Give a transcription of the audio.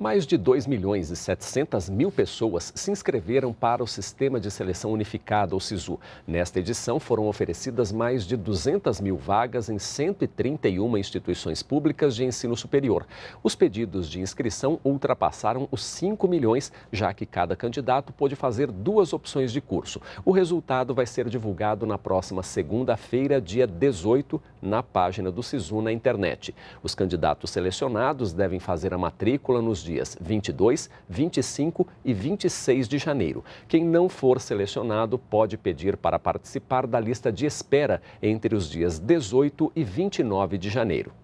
Mais de 2 milhões e 700 mil pessoas se inscreveram para o Sistema de Seleção Unificada, ou SISU. Nesta edição, foram oferecidas mais de 200 mil vagas em 131 instituições públicas de ensino superior. Os pedidos de inscrição ultrapassaram os 5 milhões, já que cada candidato pôde fazer duas opções de curso. O resultado vai ser divulgado na próxima segunda-feira, dia 18, na página do SISU na internet. Os candidatos selecionados devem fazer a matrícula nos dias 22, 25 e 26 de janeiro. Quem não for selecionado pode pedir para participar da lista de espera entre os dias 18 e 29 de janeiro.